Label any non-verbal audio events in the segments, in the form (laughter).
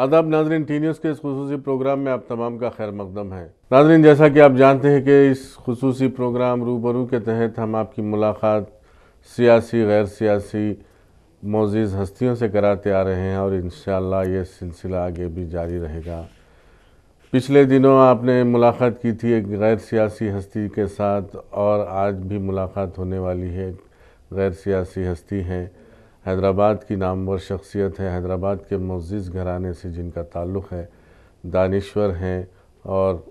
आदाब नाजरीन T news के इस खसूस प्रोग्राम में आप तमाम का खैर मकदम है नाजरीन जैसा कि आप जानते हैं कि इस खसूस प्रोग्राम रूबरू के तहत हम आपकी मुलाकात सियासी गैर सियासी मोजीज़ हस्तियों से कराते आ रहे हैं और इन ये सिलसिला आगे भी जारी रहेगा पिछले दिनों आपने मुलाकात की थी एक गैर सियासी हस्ती के साथ और आज भी मुलाकात होने वाली है गैर सियासी हस्ती हैं हैदराबाद की नामवर शख्सियत है हैदराबाद के मज़ज़ घराने से जिनका ताल्लुक़ है दानश्वर हैं और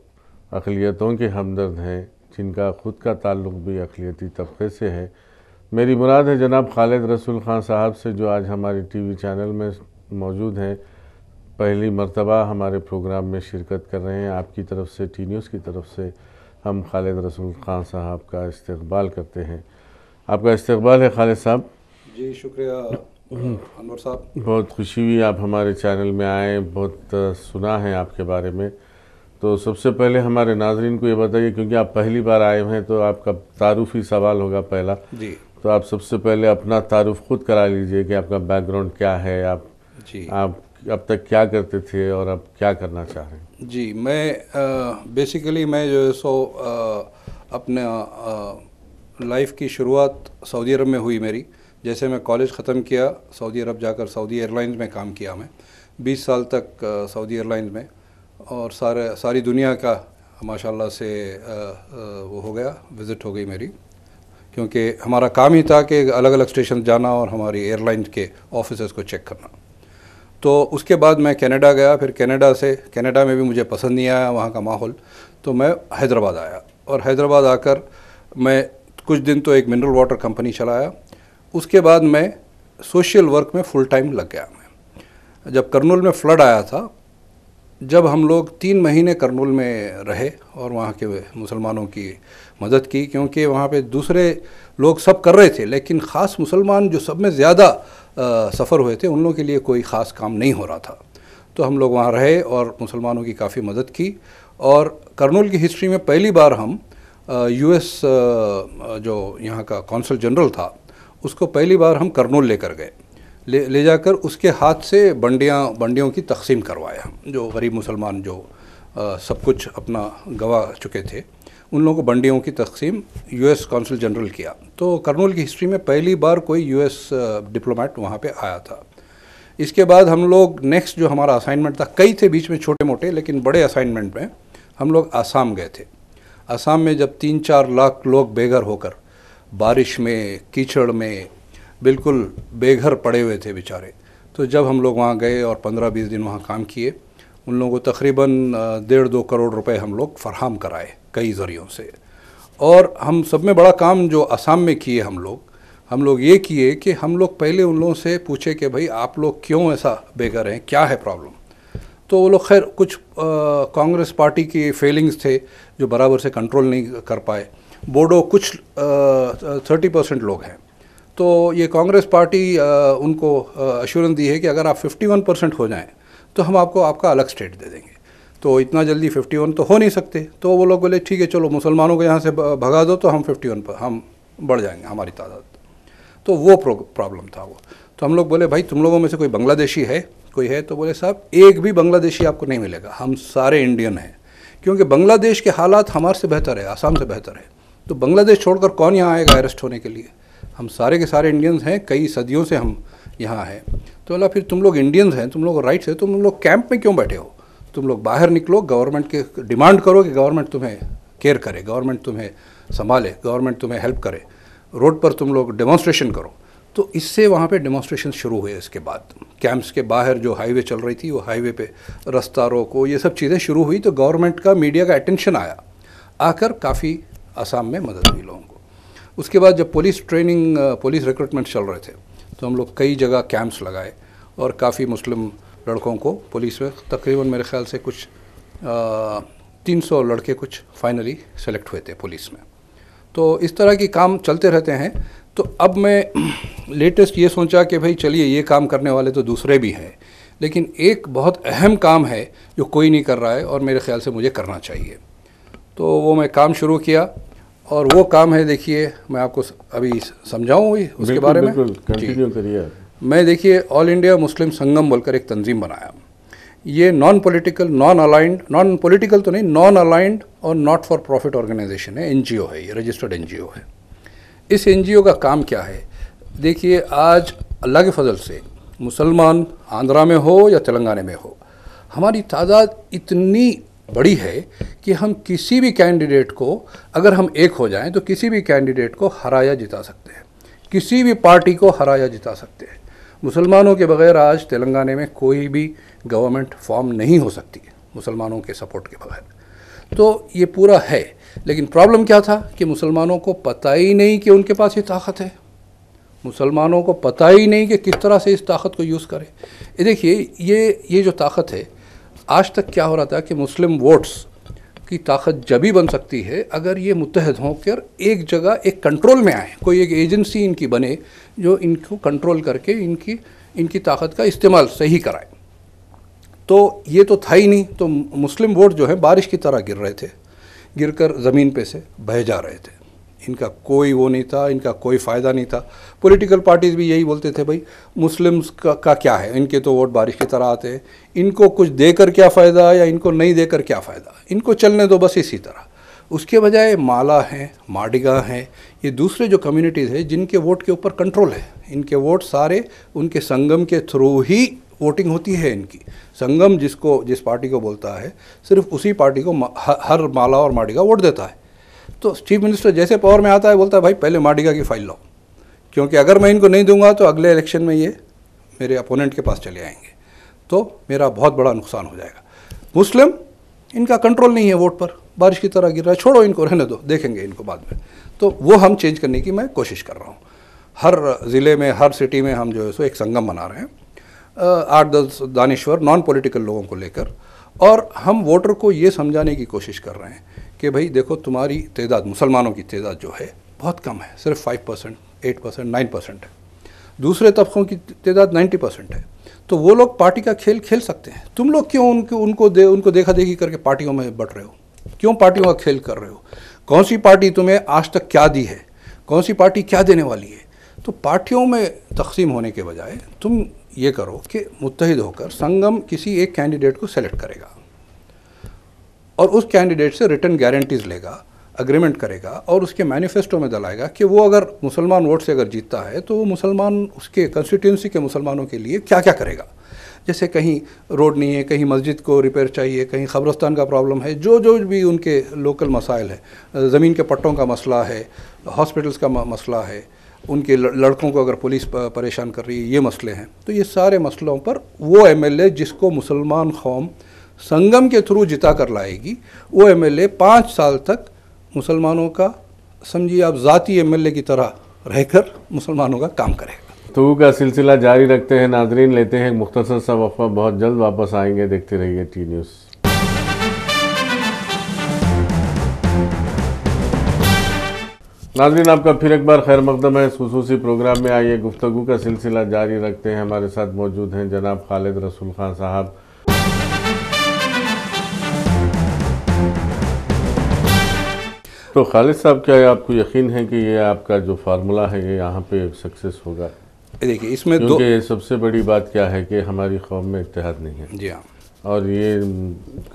अकलीतों के हमदर्द हैं जिनका ख़ुद का ताल्लुक़ भी अखिलियती तबके से है मेरी मुराद है जनाब खालिद रसूल ख़ान साहब से जो आज हमारे टी वी चैनल में मौजूद हैं पहली मरतबा हमारे प्रोग्राम में शिरकत कर रहे हैं आपकी तरफ से टी न्यूज़ की तरफ से हम खालिद रसूल ख़ान साहब का इस्तबाल करते हैं आपका इस्तबाल है खालिद साहब जी शुक्रिया हम्म। अनवर साहब बहुत खुशी हुई आप हमारे चैनल में आए बहुत सुना है आपके बारे में तो सबसे पहले हमारे नाजरीन को ये बताइए क्योंकि आप पहली बार आए हैं तो आपका तारुफ ही सवाल होगा पहला जी तो आप सबसे पहले अपना तारुफ खुद करा लीजिए कि आपका बैकग्राउंड क्या है आप जी आप अब तक क्या करते थे और अब क्या करना चाह रहे हैं जी मैं आ, बेसिकली मैं जो है सो अपने लाइफ की शुरुआत सऊदी अरब में हुई मेरी जैसे मैं कॉलेज ख़त्म किया सऊदी अरब जाकर सऊदी एयरलाइंस में काम किया मैं 20 साल तक सऊदी एयरलाइंस में और सारे सारी दुनिया का माशाल्लाह से वो हो गया विज़िट हो गई मेरी क्योंकि हमारा काम ही था कि अलग अलग स्टेशन जाना और हमारी एयरलाइंस के ऑफिस को चेक करना तो उसके बाद मैं कनाडा गया फिर कनाडा से कनाडा में भी मुझे पसंद नहीं आया वहाँ का माहौल तो मैं हैदराबाद आया और हैदराबाद आकर मैं कुछ दिन तो एक मिनरल वाटर कंपनी चलाया उसके बाद मैं सोशल वर्क में फुल टाइम लग गया मैं जब करनूल में फ्लड आया था जब हम लोग तीन महीने करनूल में रहे और वहाँ के मुसलमानों की मदद की क्योंकि वहाँ पे दूसरे लोग सब कर रहे थे लेकिन ख़ास मुसलमान जो सब में ज़्यादा सफ़र हुए थे उन लोगों के लिए कोई ख़ास काम नहीं हो रहा था तो हम लोग वहाँ रहे और मुसलमानों की काफ़ी मदद की और करनूल की हिस्ट्री में पहली बार हम यूएस जो यहाँ का कौंसल जनरल था उसको पहली बार हम करनोल लेकर गए ले ले जाकर उसके हाथ से बंडियाँ बंडियों की तकसीम करवाया जो गरीब मुसलमान जो आ, सब कुछ अपना गवा चुके थे उन लोगों को बंडियों की तकसीम यूएस कौंसल जनरल किया तो कर्नूल की हिस्ट्री में पहली बार कोई यूएस डिप्लोमेट वहाँ पे आया था इसके बाद हम लोग नेक्स्ट जो हमारा असाइनमेंट था कई थे बीच में छोटे मोटे लेकिन बड़े असाइनमेंट में हम लोग आसाम गए थे आसाम में जब तीन चार लाख लोग बेघर होकर बारिश में कीचड़ में बिल्कुल बेघर पड़े हुए थे बेचारे तो जब हम लोग वहाँ गए और पंद्रह बीस दिन वहाँ काम किए उन लोगों को तकरीबन डेढ़ दो करोड़ रुपए हम लोग फरहम कराए कई ज़रियों से और हम सब में बड़ा काम जो असम में किए हम लोग हम लोग ये किए कि हम लोग पहले उन लोगों से पूछे कि भाई आप लोग क्यों ऐसा बेघर हैं क्या है प्रॉब्लम तो वो लोग खैर कुछ कांग्रेस पार्टी की फेलिंग्स थे जो बराबर से कंट्रोल नहीं कर पाए बोडो कुछ थर्टी परसेंट लोग हैं तो ये कांग्रेस पार्टी आ, उनको अश्योरेंस दी है कि अगर आप फिफ्टी वन परसेंट हो जाएँ तो हम आपको आपका अलग स्टेट दे देंगे तो इतना जल्दी 51 तो हो नहीं सकते तो वो लोग बोले ठीक है चलो मुसलमानों को यहाँ से भगा दो तो हम 51 पर हम बढ़ जाएंगे हमारी तादाद तो वो प्रॉब्लम था वो तो हम लोग बोले भाई तुम लोगों में से कोई बांग्लादेशी है कोई है तो बोले साहब एक भी बांग्लादेशी आपको नहीं मिलेगा हम सारे इंडियन हैं क्योंकि बांग्लादेश के हालात हमारे से बेहतर है आसाम से बेहतर है तो बांग्लादेश छोड़कर कौन यहाँ आएगा अरेस्ट होने के लिए हम सारे के सारे इंडियंस हैं कई सदियों से हम यहाँ हैं तो अल्लाह फिर तुम लोग इंडियंस हैं तुम लोग राइट्स हैं तुम लोग कैंप में क्यों बैठे हो तुम लोग बाहर निकलो गवर्नमेंट के डिमांड करो कि गवर्नमेंट तुम्हें केयर करे गवर्नमेंट तुम्हें संभाले गवर्नमेंट तुम्हें हेल्प करे रोड पर तुम लोग डेमोन्स्ट्रेशन करो तो इससे वहाँ पे डेमोन्स्ट्रेशन शुरू हुए इसके बाद कैंप्स के बाहर जो हाईवे चल रही थी वो हाईवे पे रास्ता रोको ये सब चीज़ें शुरू हुई तो गवर्नमेंट का मीडिया का अटेंशन आया आकर काफ़ी आसाम में मदद मिली लोगों को उसके बाद जब पुलिस ट्रेनिंग पुलिस रिक्रूटमेंट चल रहे थे तो हम लोग कई जगह कैंप्स लगाए और काफ़ी मुस्लिम लड़कों को पुलिस में तकरीबन मेरे ख्याल से कुछ तीन सौ लड़के कुछ फाइनली सेलेक्ट हुए थे पुलिस में तो इस तरह के काम चलते रहते हैं तो अब मैं लेटेस्ट (clears throat) ये सोचा कि भाई चलिए ये काम करने वाले तो दूसरे भी हैं लेकिन एक बहुत अहम काम है जो कोई नहीं कर रहा है और मेरे ख्याल से मुझे करना चाहिए तो वो मैं काम शुरू किया और वो काम है देखिए मैं आपको अभी समझाऊँ उसके बारे में मैं देखिए ऑल इंडिया मुस्लिम संगम बोलकर एक तंजीम बनाया ये non political non aligned non political तो नहीं नॉन अलाइंड और नॉट फॉर प्रॉफिट ऑर्गेनाइजेशन है एनजीओ है ये रजिस्टर्ड एनजीओ है इस एनजीओ का काम क्या है देखिए आज अल्लाह के फजल से मुसलमान आंध्रा में हो या तेलंगाना में हो हमारी तादाद इतनी बड़ी है कि हम किसी भी कैंडिडेट को अगर हम एक हो जाएं तो किसी भी कैंडिडेट को हराया जिता सकते हैं किसी भी पार्टी को हराया जिता सकते हैं मुसलमानों के बगैर आज तेलंगाना में कोई भी गवर्नमेंट फॉर्म नहीं हो सकती मुसलमानों के सपोर्ट के बगैर तो ये पूरा है लेकिन प्रॉब्लम क्या था कि मुसलमानों को पता ही नहीं कि उनके पास ये ताकत है मुसलमानों को पता ही नहीं कि किस तरह से इस ताकत को यूज़ करें देखिए ये ये जो ताकत है आज तक क्या हो रहा था कि मुस्लिम वोट्स की ताकत जब ही बन सकती है अगर ये मुतहद होकर एक जगह एक कंट्रोल में आए कोई एक एजेंसी इनकी बने जो इनको कंट्रोल करके इनकी इनकी ताकत का इस्तेमाल सही कराए तो ये तो था ही नहीं तो मुस्लिम वोट जो है बारिश की तरह गिर रहे थे गिर कर ज़मीन पे से बह जा रहे थे इनका कोई वो नहीं था इनका कोई फ़ायदा नहीं था पॉलिटिकल पार्टीज़ भी यही बोलते थे भाई मुस्लिम्स का, का क्या है इनके तो वोट बारिश की तरह आते हैं इनको कुछ देकर क्या फ़ायदा या इनको नहीं देकर क्या फ़ायदा इनको चलने दो बस इसी तरह उसके बजाय माला हैं माडिगा हैं ये दूसरे जो कम्युनिटीज़ है जिनके वोट के ऊपर कंट्रोल है इनके वोट सारे उनके संगम के थ्रू ही वोटिंग होती है इनकी संगम जिसको जिस पार्टी को बोलता है सिर्फ उसी पार्टी को हर माला और माडिगा वोट देता है तो चीफ मिनिस्टर जैसे पावर में आता है बोलता है भाई पहले माडिगा की फाइल लाओ क्योंकि अगर मैं इनको नहीं दूंगा तो अगले इलेक्शन में ये मेरे अपोनेंट के पास चले आएंगे तो मेरा बहुत बड़ा नुकसान हो जाएगा मुस्लिम इनका कंट्रोल नहीं है वोट पर बारिश की तरह गिर रहा है छोड़ो इनको रहने दो देखेंगे इनको बाद में तो वो हम चेंज करने की मैं कोशिश कर रहा हूँ हर ज़िले में हर सिटी में हम जो है सो एक संगम बना रहे हैं आठ दस दानश्वर नॉन पॉलिटिकल लोगों को लेकर और हम वोटर को ये समझाने की कोशिश कर रहे हैं कि भाई देखो तुम्हारी तादाद मुसलमानों की तादाद जो है बहुत कम है सिर्फ five percent eight percent nine percent है दूसरे तबकों की तादाद नाइन्टी परसेंट है तो वो लोग पार्टी का खेल खेल सकते हैं तुम लोग क्यों उनके उनको दे उनको देखा देखी करके पार्टियों में बढ़ रहे हो क्यों पार्टियों का खेल कर रहे हो कौन सी पार्टी तुम्हें आज तक क्या दी है कौन सी पार्टी क्या देने वाली है तो पार्टियों में तकसीम होने के बजाय तुम ये करो कि मुतहद होकर संगम किसी एक कैंडिडेट को सेलेक्ट करेगा और उस कैंडिडेट से रिटर्न गारंटीज़ लेगा अग्रीमेंट करेगा और उसके मैनिफेस्टो में दलाएगा कि वो अगर मुसलमान वोट से अगर जीतता है तो वो मुसलमान उसके कंस्टिट्यूंसी के मुसलमानों के लिए क्या क्या करेगा जैसे कहीं रोड नहीं है कहीं मस्जिद को रिपेयर चाहिए कहीं खबरस्तान का प्रॉब्लम है जो जो भी उनके लोकल मसाइल है ज़मीन के पट्टों का मसला है हॉस्पिटल्स का मसला है उनके लड़कों को अगर पुलिस परेशान कर रही है ये मसले हैं तो ये सारे मसलों पर वो एम जिसको मुसलमान कौम संगम के थ्रू जिता कर लाएगी वो एम पाँच साल तक मुसलमानों का समझिए आप ज़ाती एम की तरह रहकर मुसलमानों का काम करेगा तो का सिलसिला जारी रखते हैं नाजरीन लेते हैं मुख्तसर सा वफा बहुत जल्द वापस आएंगे देखते रहिए टी न्यूज़ नाजरीन आपका फिर एक बार खैर मकदम है इस प्रोग्राम में आइए गुफ्तु का सिलसिला जारी रखते हैं हमारे साथ मौजूद हैं जनाब खालिद रसूल खान साहब तो खालिद साहब क्या आपको यकीन है कि ये आपका जो फार्मूला है ये यहाँ पे सक्सेस होगा देखिए इसमें दो सबसे बड़ी बात क्या है कि हमारी कौम में इतिहाद नहीं है जी हाँ और ये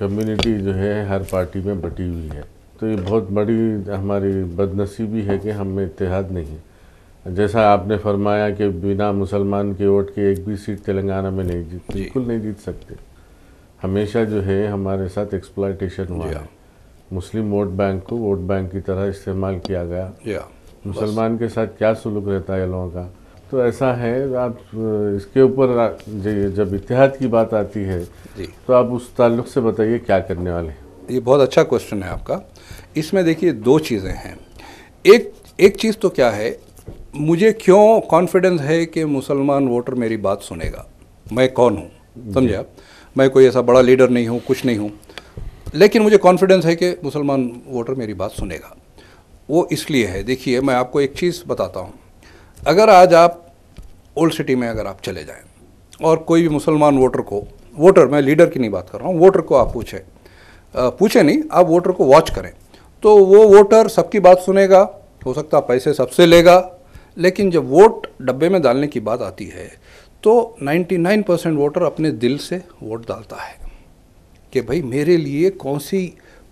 कम्युनिटी जो है हर पार्टी में बटी हुई है तो ये बहुत बड़ी हमारी बदनसीबी है कि हम में इतिहाद नहीं है जैसा आपने फरमाया कि बिना मुसलमान के वोट के एक भी सीट तेलंगाना में नहीं जीत बिल्कुल नहीं जीत सकते हमेशा जो है हमारे साथ एक्सप्लाइटेशन हुआ है हाँ। मुस्लिम वोट बैंक को वोट बैंक की तरह इस्तेमाल किया गया yeah. मुसलमान के साथ क्या सुलूक रहता है लोगों का तो ऐसा है आप इसके ऊपर जब इतिहाद की बात आती है जी तो आप उस ताल्लुक से बताइए क्या करने वाले ये बहुत अच्छा क्वेश्चन है आपका इसमें देखिए दो चीज़ें हैं एक एक चीज़ तो क्या है मुझे क्यों कॉन्फिडेंस है कि मुसलमान वोटर मेरी बात सुनेगा मैं कौन हूँ समझे आप मैं कोई ऐसा बड़ा लीडर नहीं हूँ कुछ नहीं हूँ लेकिन मुझे कॉन्फिडेंस है कि मुसलमान वोटर मेरी बात सुनेगा वो इसलिए है देखिए मैं आपको एक चीज़ बताता हूँ अगर आज आप ओल्ड सिटी में अगर आप चले जाएँ और कोई भी मुसलमान वोटर को वोटर मैं लीडर की नहीं बात कर रहा हूँ वोटर को आप पूछें पूछे नहीं आप वोटर को वॉच करें तो वो वोटर सबकी बात सुनेगा हो सकता पैसे सबसे लेगा लेकिन जब वोट डब्बे में डालने की बात आती है तो 99 परसेंट वोटर अपने दिल से वोट डालता है कि भाई मेरे लिए कौन सी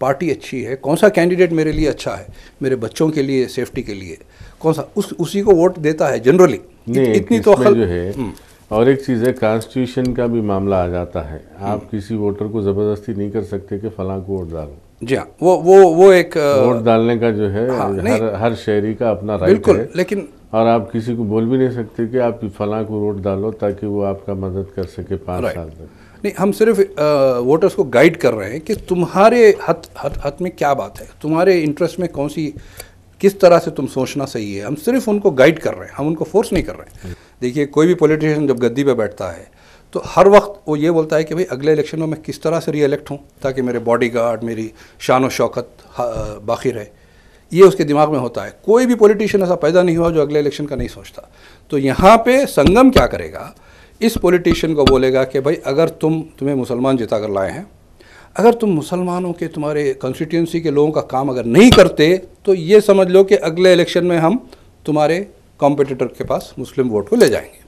पार्टी अच्छी है कौन सा कैंडिडेट मेरे लिए अच्छा है मेरे बच्चों के लिए सेफ्टी के लिए कौन सा उस उसी को वोट देता है जनरली इतनी तो अखल जो है हम्म। और एक चीज़ है कॉन्स्टिट्यूशन का भी मामला आ जाता है हम्म। आप किसी वोटर को ज़बरदस्ती नहीं कर सकते कि फलां को वोट डालो जी हाँ वो वो वो एक वोट डालने का जो है हाँ, हर हर शहरी का अपना राइट बिल्कुल है। लेकिन और आप किसी को बोल भी नहीं सकते कि आप फलां को वोट डालो ताकि वो आपका मदद कर सके पाँच साल तक नहीं हम सिर्फ वोटर्स को गाइड कर रहे हैं कि तुम्हारे हथ हथ हथ में क्या बात है तुम्हारे इंटरेस्ट में कौन सी किस तरह से तुम सोचना सही है हम सिर्फ उनको गाइड कर रहे हैं हम उनको फोर्स नहीं कर रहे हैं देखिए कोई भी पॉलिटिशियन जब गद्दी पर बैठता है तो हर वक्त वो ये बोलता है कि भाई अगले इलेक्शन में मैं किस तरह से रीएलेक्ट हूँ ताकि मेरे बॉडी गार्ड मेरी शान व शौकत बाकी रहे ये उसके दिमाग में होता है कोई भी पॉलिटिशियन ऐसा पैदा नहीं हुआ जो अगले इलेक्शन का नहीं सोचता तो यहाँ पे संगम क्या करेगा इस पॉलिटिशियन को बोलेगा कि भाई अगर तुम तुम्हें मुसलमान जिता कर लाए हैं अगर तुम मुसलमानों के तुम्हारे कॉन्स्टिट्यूंसी के लोगों का काम अगर नहीं करते तो ये समझ लो कि अगले इलेक्शन में हम तुम्हारे कॉम्पिटिटर के पास मुस्लिम वोट को ले जाएंगे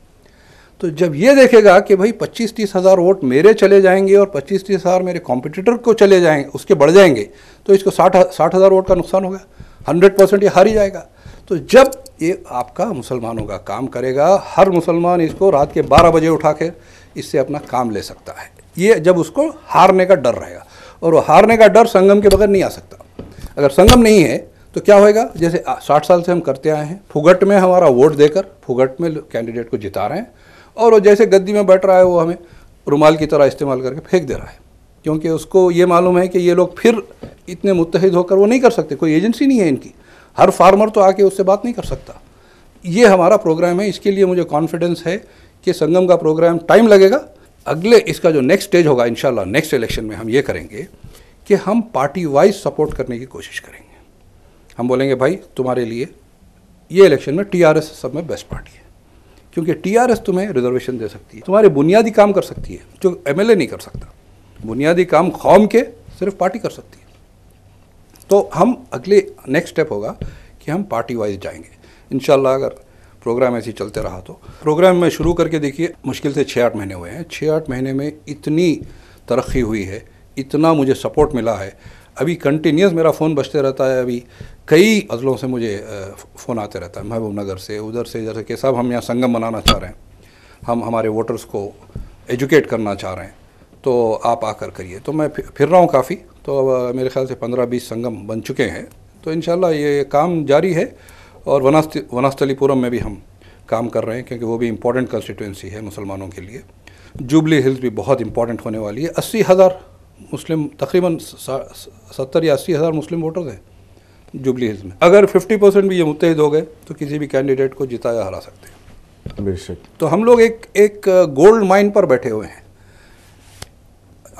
तो जब ये देखेगा कि भाई पच्चीस तीस हज़ार वोट मेरे चले जाएंगे और पच्चीस तीस हज़ार मेरे कॉम्पिटिटर को चले जाएंगे उसके बढ़ जाएंगे तो इसको साठ साठ हज़ार वोट का नुकसान होगा हंड्रेड परसेंट ये हार ही जाएगा तो जब ये आपका मुसलमानों का काम करेगा हर मुसलमान इसको रात के बारह बजे उठा के इससे अपना काम ले सकता है ये जब उसको हारने का डर रहेगा और वो हारने का डर संगम के बगैर नहीं आ सकता अगर संगम नहीं है तो क्या होएगा जैसे साठ साल से हम करते आए हैं फुगट में हमारा वोट देकर फुगट में कैंडिडेट को जिता रहे हैं और वो जैसे गद्दी में बैठ रहा है वो हमें रुमाल की तरह इस्तेमाल करके फेंक दे रहा है क्योंकि उसको ये मालूम है कि ये लोग फिर इतने मुतहद होकर वो नहीं कर सकते कोई एजेंसी नहीं है इनकी हर फार्मर तो आके उससे बात नहीं कर सकता ये हमारा प्रोग्राम है इसके लिए मुझे कॉन्फिडेंस है कि संगम का प्रोग्राम टाइम लगेगा अगले इसका जो नेक्स्ट स्टेज होगा इन नेक्स्ट इलेक्शन में हम ये करेंगे कि हम पार्टी वाइज सपोर्ट करने की कोशिश करेंगे हम बोलेंगे भाई तुम्हारे लिए ये इलेक्शन में टीआरएस सब में बेस्ट पार्टी है क्योंकि टीआरएस तुम्हें रिजर्वेशन दे सकती है तुम्हारे बुनियादी काम कर सकती है जो एमएलए नहीं कर सकता बुनियादी काम कौम के सिर्फ पार्टी कर सकती है तो हम अगले नेक्स्ट स्टेप होगा कि हम पार्टी वाइज जाएंगे इन अगर प्रोग्राम ऐसे चलते रहा तो प्रोग्राम में शुरू करके देखिए मुश्किल से छः आठ महीने हुए हैं छः आठ महीने में इतनी तरक्की हुई है इतना मुझे सपोर्ट मिला है अभी कंटिन्यूस मेरा फ़ोन बजते रहता है अभी कई अजलों से मुझे फ़ोन आते रहता है महबूब नगर से उधर से जैसे कि साहब हम यहाँ संगम बनाना चाह रहे हैं हम हमारे वोटर्स को एजुकेट करना चाह रहे हैं तो आप आकर करिए तो मैं फिर रहा हूँ काफ़ी तो अब मेरे ख्याल से पंद्रह बीस संगम बन चुके हैं तो इन ये काम जारी है और वनास्थ वनास्थलीपुरम में भी हम काम कर रहे हैं क्योंकि वो भी इम्पोर्टेंट कंस्टिट्यूंसी है मुसलमानों के लिए जुबली हिल्स भी बहुत इंपॉर्टेंट होने वाली है अस्सी हज़ार मुस्लिम तकरीबन सत्तर या अस्सी हज़ार मुस्लिम वोटर्स हैं जुबली हिल्स में अगर फिफ्टी परसेंट भी ये मुतहद हो गए तो किसी भी कैंडिडेट को जिताया हरा सकते हैं बेशक तो हम लोग एक एक गोल्ड माइन पर बैठे हुए हैं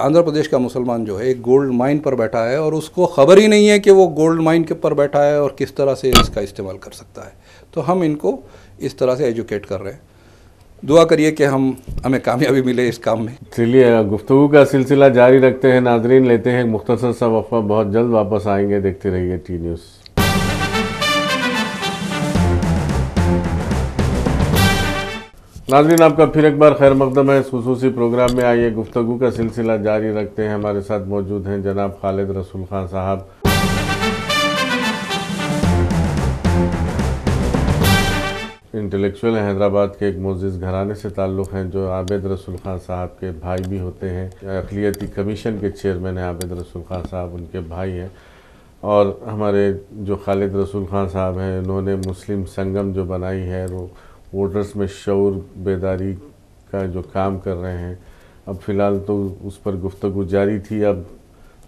आंध्र प्रदेश का मुसलमान जो है एक गोल्ड माइन पर बैठा है और उसको खबर ही नहीं है कि वो गोल्ड माइन के पर बैठा है और किस तरह से इसका इस्तेमाल कर सकता है तो हम इनको इस तरह से एजुकेट कर रहे हैं दुआ करिए कि हम हमें कामयाबी मिले इस काम में चलिए गुफ्तु का सिलसिला जारी रखते हैं नाजरीन लेते हैं मुख्तर सा वफ़ा बहुत जल्द वापस आएंगे देखते रहिए टी न्यूज़ नाजरीन आपका फिर एक बार खैर मकदम है इस खसूसी प्रोग्राम में आइए गुफ्तु का सिलसिला जारी रखते हैं हमारे साथ मौजूद हैं जनाब खालिद रसूल खान साहब इंटेलेक्चुअल हैदराबाद के एक मोजिज़ घराने से ताल्लुक़ हैं जो आबेद रसूल खान साहब के भाई भी होते हैं अखिलती कमीशन के चेयरमैन हैं आबद रसूल खान साहब उनके भाई हैं और हमारे जो खालिद रसूल खान साहब हैं उन्होंने मुस्लिम संगम जो बनाई है वो वोटर्स में शौर बेदारी का जो काम कर रहे हैं अब फ़िलहाल तो उस पर गुफ्तु जारी थी अब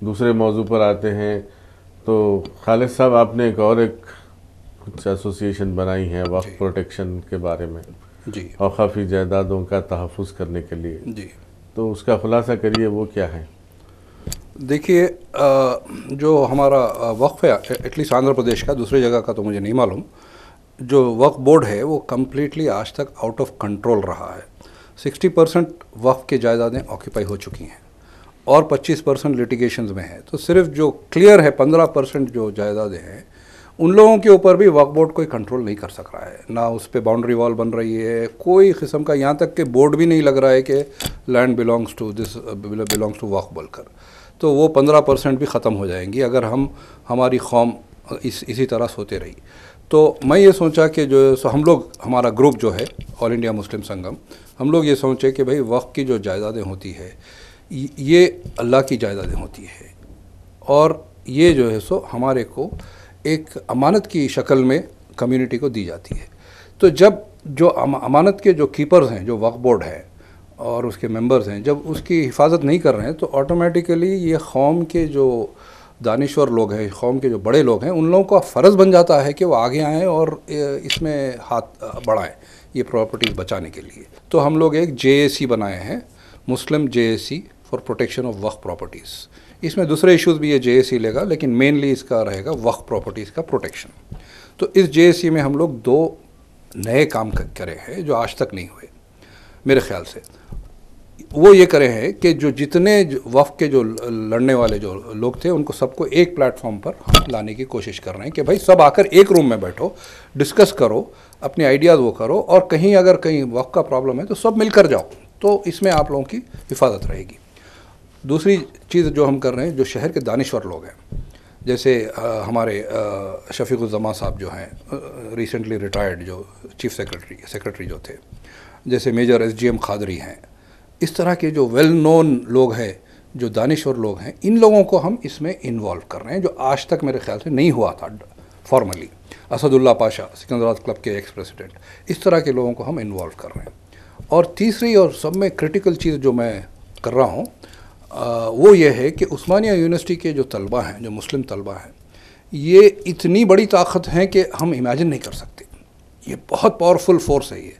दूसरे मौजू पर आते हैं तो खालिद साहब आपने एक और एक कुछ एसोसिएशन बनाई है वक्त प्रोटेक्शन के बारे में जी अवकाफ़ी जायदादों का तहफ़ करने के लिए जी तो उसका खुलासा करिए वो क्या है देखिए जो हमारा वक्फ है एटलीस्ट आंध्र प्रदेश का दूसरी जगह का तो मुझे नहीं मालूम जो वक्फ बोर्ड है वो कम्प्लीटली आज तक आउट ऑफ कंट्रोल रहा है 60 परसेंट वक्फ की जायदादें ऑक्यूपाई हो चुकी हैं और 25 परसेंट लिटिगेशन में है तो सिर्फ जो क्लियर है 15 परसेंट जो जायदादें हैं उन लोगों के ऊपर भी वक्फ बोर्ड कोई कंट्रोल नहीं कर सक रहा है ना उस पर बाउंड्री वॉल बन रही है कोई किस्म का यहाँ तक कि बोर्ड भी नहीं लग रहा है कि land belongs to this belongs to वक्फ बोलकर तो वो पंद्रह परसेंट भी ख़त्म हो जाएंगी अगर हम हमारी कौम इस इसी तरह सोते रही तो मैं ये सोचा कि जो सो हम लोग हमारा ग्रुप जो है ऑल इंडिया मुस्लिम संगम हम लोग ये सोचे कि भाई वक्त की जो जायदादें होती है ये अल्लाह की जायदादें होती है और ये जो है सो हमारे को एक अमानत की शक्ल में कम्युनिटी को दी जाती है तो जब जो अमानत के जो कीपर्स हैं जो वक्फ बोर्ड है और उसके मेंबर्स हैं जब उसकी हिफाजत नहीं कर रहे हैं तो ऑटोमेटिकली ये कौम के जो दानश्वर लोग हैं कौम के जो बड़े लोग हैं उन लोगों का फ़र्ज़ बन जाता है कि वो आगे आएँ और इसमें हाथ बढ़ाएँ ये प्रॉपर्टीज़ बचाने के लिए तो हम लोग एक जे बनाए हैं मुस्लिम जे फॉर प्रोटेक्शन ऑफ वक्फ प्रॉपर्टीज़ इसमें दूसरे इश्यूज़ भी ये जे लेगा लेकिन मेनली इसका रहेगा वक्फ प्रॉपर्टीज़ का प्रोटेक्शन तो इस जे में हम लोग दो नए काम करे हैं जो आज तक नहीं हुए मेरे ख्याल से वो ये करे हैं कि जो जितने वफ के जो लड़ने वाले जो लोग थे उनको सबको एक प्लेटफॉर्म पर हम लाने की कोशिश कर रहे हैं कि भाई सब आकर एक रूम में बैठो डिस्कस करो अपने आइडियाज़ वो करो और कहीं अगर कहीं वफ का प्रॉब्लम है तो सब मिलकर जाओ तो इसमें आप लोगों की हिफाजत रहेगी दूसरी चीज़ जो हम कर रहे हैं जो शहर के दानश्वर लोग हैं जैसे आ, हमारे शफीकुलजमा साहब जो हैं रिसेंटली रिटायर्ड जो चीफ सेक्रेटरी सेक्रेटरी जो थे जैसे major S G M Khadri हैं इस तरह के जो वेल नोन लोग हैं जो दानिश्वर लोग हैं इन लोगों को हम इसमें इन्वॉल्व कर रहे हैं जो आज तक मेरे ख्याल से नहीं हुआ था फॉर्मली असदुल्ला पाशा सिकंदराबाद क्लब के एक्स प्रेसिडेंट इस तरह के लोगों को हम इन्वॉल्व कर रहे हैं और तीसरी और सब में क्रिटिकल चीज़ जो मैं कर रहा हूँ वो ये है कि उस्मानिया यूनिवर्सिटी के जो तलबा हैं जो मुस्लिम तलबा हैं ये इतनी बड़ी ताकत हैं कि हम इमेजिन नहीं कर सकते ये बहुत पावरफुल फोर्स है ये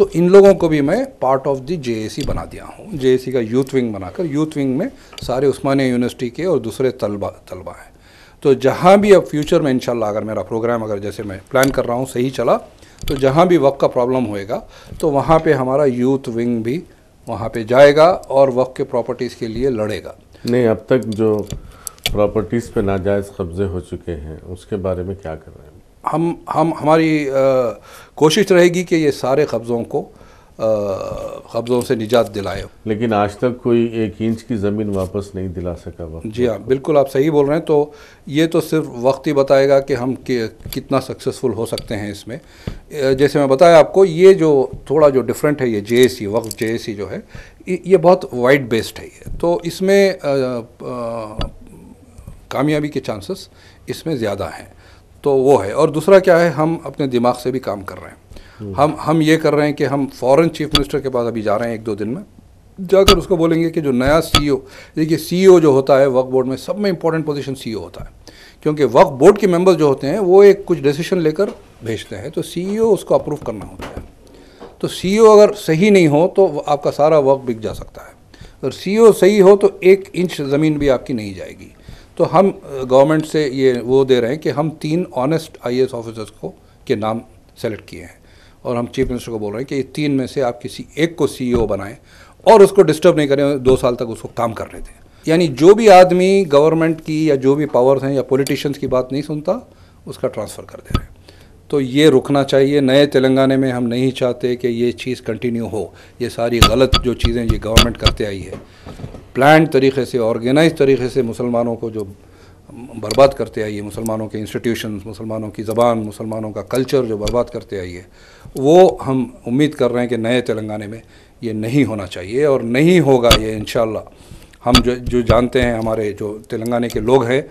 तो इन लोगों को भी मैं पार्ट ऑफ दी जे बना दिया हूँ जे का यूथ विंग बनाकर यूथ विंग में सारे उस्मानिया यूनिवर्सिटी के और दूसरे तलबा तलबा हैं तो जहाँ भी अब फ्यूचर में इंशाल्लाह अगर मेरा प्रोग्राम अगर जैसे मैं प्लान कर रहा हूँ सही चला तो जहाँ भी वक्त का प्रॉब्लम होएगा तो वहाँ पर हमारा यूथ विंग भी वहाँ पर जाएगा और वक्त के प्रॉपर्टीज़ के लिए लड़ेगा नहीं अब तक जो प्रॉपर्टीज़ पर नाजायज़ कब्ज़े हो चुके हैं उसके बारे में क्या कर रहे हैं हम हम हमारी आ, कोशिश रहेगी कि ये सारे कब्ज़ों को कब्ज़ों से निजात दिलाए लेकिन आज तक कोई एक इंच की ज़मीन वापस नहीं दिला सका वक्त जी हाँ बिल्कुल आप सही बोल रहे हैं तो ये तो सिर्फ वक्त ही बताएगा कि हम कि, कितना सक्सेसफुल हो सकते हैं इसमें जैसे मैं बताया आपको ये जो थोड़ा जो डिफरेंट है ये जे एस वक्त जे एस जो है ये बहुत वाइड बेस्ड है ये तो इसमें कामयाबी के चांसेस इसमें ज़्यादा हैं तो वो है और दूसरा क्या है हम अपने दिमाग से भी काम कर रहे हैं हम्म। हम हम ये कर रहे हैं कि हम फॉरन चीफ मिनिस्टर के पास अभी जा रहे हैं एक दो दिन में जाकर उसको बोलेंगे कि जो नया सीईओ e देखिए सीईओ e जो होता है वर्क बोर्ड में सब में इंपॉर्टेंट पोजीशन सीईओ होता है क्योंकि वर्क बोर्ड के मेंबर्स जो होते हैं वो एक कुछ डिसीजन लेकर भेजते हैं तो सीईओ e उसको अप्रूव करना होता है तो सीईओ अगर सही नहीं हो तो आपका सारा वक्त बिक जा सकता है अगर सीईओ सही हो तो एक इंच ज़मीन भी आपकी नहीं जाएगी तो हम गवर्नमेंट uh, से ये वो दे रहे हैं कि हम तीन ऑनेस्ट आई ऑफिसर्स को के नाम सेलेक्ट किए हैं और हम चीफ मिनिस्टर को बोल रहे हैं कि ये तीन में से आप किसी एक को सी e बनाएं और उसको डिस्टर्ब नहीं करें दो साल तक उसको काम कर रहे थे यानी जो भी आदमी गवर्नमेंट की या जो भी पावर्स हैं या पॉलिटिशियंस की बात नहीं सुनता उसका ट्रांसफ़र कर दे रहे हैं तो ये रुकना चाहिए नए तेलंगाना में हम नहीं चाहते कि ये चीज़ कंटिन्यू हो ये सारी गलत जो चीज़ें ये गवर्नमेंट करते आई है प्लान तरीके से ऑर्गेनाइज तरीके से मुसलमानों को जो बर्बाद करते आई है मुसलमानों के इंस्टीट्यूशन मुसलमानों की ज़बान मुसलमानों का कल्चर जो बर्बाद करते आई है वो हम उम्मीद कर रहे हैं कि नए तेलंगाना में ये नहीं होना चाहिए और नहीं होगा ये इन हम जो जो जानते हैं हमारे जो तेलंगाना के लोग हैं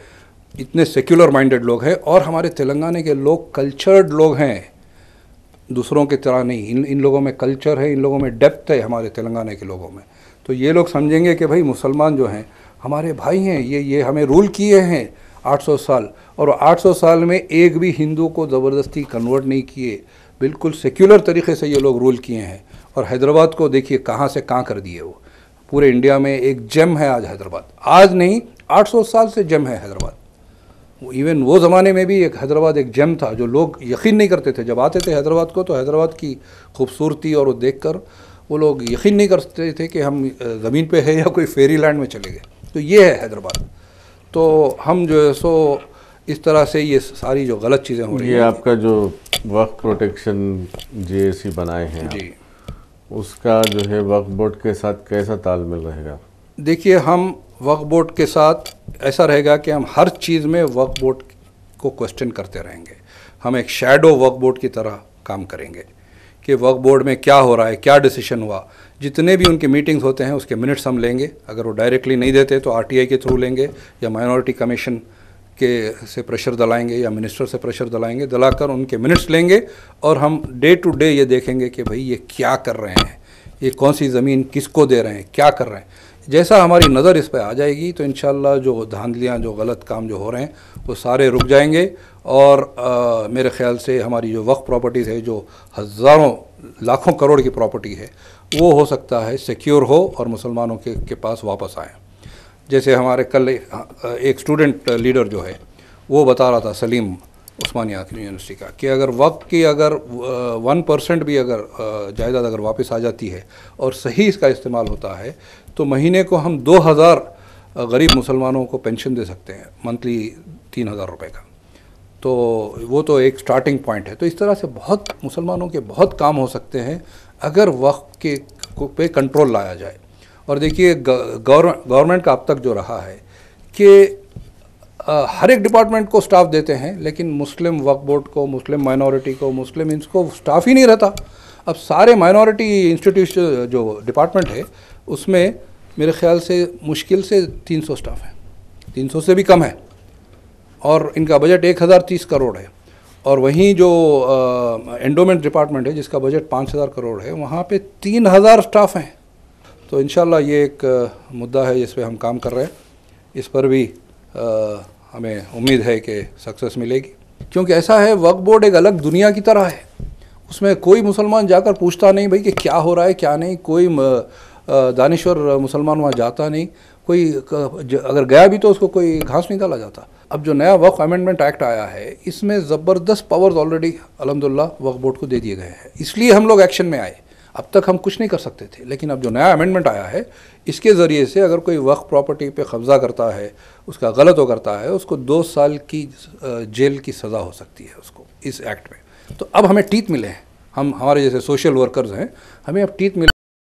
इतने सेक्युलर माइंडेड लोग हैं और हमारे तेलंगाना के लोग कल्चर्ड लोग हैं दूसरों की तरह नहीं इन इन लोगों में कल्चर है इन लोगों में डेप्थ है हमारे तेलंगाना के लोगों में तो ये लोग समझेंगे कि भाई मुसलमान जो हैं हमारे भाई हैं ये ये हमें रूल किए हैं 800 साल और 800 साल में एक भी हिंदू को ज़बरदस्ती कन्वर्ट नहीं किए बिल्कुल सेक्युलर तरीके से ये लोग रूल किए हैं और हैदराबाद को देखिए कहाँ से कहाँ कर दिए वो पूरे इंडिया में एक जम है आज हैदराबाद आज नहीं 800 साल से जम है हैदराबाद इवन वो ज़माने में भी एक हैदराबाद एक जम था जो लोग यकीन नहीं करते थे जब आते थे हैदराबाद को तो हैदराबाद की खूबसूरती और वो देख कर वो लोग यकीन नहीं करते थे कि हम ज़मीन पे है या कोई फेरी लैंड में चले गए तो ये है हैदराबाद तो हम जो है सो इस तरह से ये सारी जो गलत चीज़ें हो रही हैं आपका जो वक्त प्रोटेक्शन जे बनाए हैं जी उसका जो है वक्त बोर्ड के साथ कैसा तालमेल रहेगा देखिए हम वक्फ बोर्ड के साथ ऐसा रहेगा कि हम हर चीज़ में वक्फ बोर्ड को क्वेश्चन करते रहेंगे हम एक शेडो वर्क बोर्ड की तरह काम करेंगे कि वर्क बोर्ड में क्या हो रहा है क्या डिसीशन हुआ जितने भी उनके मीटिंग्स होते हैं उसके मिनट्स हम लेंगे अगर वो डायरेक्टली नहीं देते तो आरटीआई के थ्रू लेंगे या माइनॉरिटी कमीशन के से प्रेशर दलाएंगे या मिनिस्टर से प्रेशर दलाएंगे दलाकर उनके मिनट्स लेंगे और हम डे टू डे ये देखेंगे कि भाई ये क्या कर रहे हैं ये कौन सी ज़मीन किसको दे रहे हैं क्या कर रहे हैं जैसा हमारी नज़र इस पर आ जाएगी तो इन जो धांधलियाँ जो गलत काम जो हो रहे हैं वो सारे रुक जाएंगे और आ, मेरे ख्याल से हमारी जो वक्त प्रॉपर्टीज़ है जो हज़ारों लाखों करोड़ की प्रॉपर्टी है वो हो सकता है सिक्योर हो और मुसलमानों के, के पास वापस आए जैसे हमारे कल एक स्टूडेंट लीडर जो है वो बता रहा था सलीम उस्मानी यूनिवर्सिटी का कि अगर वक्त की अगर वन परसेंट भी अगर जायदाद अगर वापस आ जाती है और सही इसका इस्तेमाल होता है तो महीने को हम 2000 गरीब मुसलमानों को पेंशन दे सकते हैं मंथली तीन हज़ार रुपये का तो वो तो एक स्टार्टिंग पॉइंट है तो इस तरह से बहुत मुसलमानों के बहुत काम हो सकते हैं अगर वक्त के पे कंट्रोल लाया जाए और देखिए गवर्नमेंट का अब तक जो रहा है कि हर एक डिपार्टमेंट को स्टाफ देते हैं लेकिन मुस्लिम वक्फ बोर्ड को मुस्लिम माइनॉरिटी को मुस्लिम इनको स्टाफ ही नहीं रहता अब सारे माइनॉरिटी इंस्टीट्यूशन जो डिपार्टमेंट है उसमें मेरे ख्याल से मुश्किल से 300 स्टाफ हैं 300 से भी कम है और इनका बजट एक हज़ार तीस करोड़ है और वहीं जो एंडोमेंट डिपार्टमेंट है जिसका बजट पाँच हज़ार करोड़ है वहाँ पे तीन हज़ार स्टाफ हैं तो इन ये एक मुद्दा है जिस पर हम काम कर रहे हैं इस पर भी आ, हमें उम्मीद है कि सक्सेस मिलेगी क्योंकि ऐसा है वक्फ बोर्ड एक अलग दुनिया की तरह है उसमें कोई मुसलमान जाकर पूछता नहीं भाई कि क्या हो रहा है क्या नहीं कोई म, दानश्वर मुसलमान वहाँ जाता नहीं कोई अगर गया भी तो उसको कोई घास नहीं डाला जाता अब जो नया वक्फ अमेंडमेंट एक्ट आया है इसमें ज़बरदस्त पावर्स ऑलरेडी अलहमदिल्ला वक्फ बोर्ड को दे दिए गए हैं इसलिए हम लोग एक्शन में आए अब तक हम कुछ नहीं कर सकते थे लेकिन अब जो नया अमेंडमेंट आया है इसके ज़रिए से अगर कोई वक्फ प्रॉपर्टी पे कब्ज़ा करता है उसका गलत हो करता है उसको दो साल की जेल की सज़ा हो सकती है उसको इस एक्ट में तो अब हमें टीत मिले हैं हम हमारे जैसे सोशल वर्कर्स हैं हमें अब टीत मिले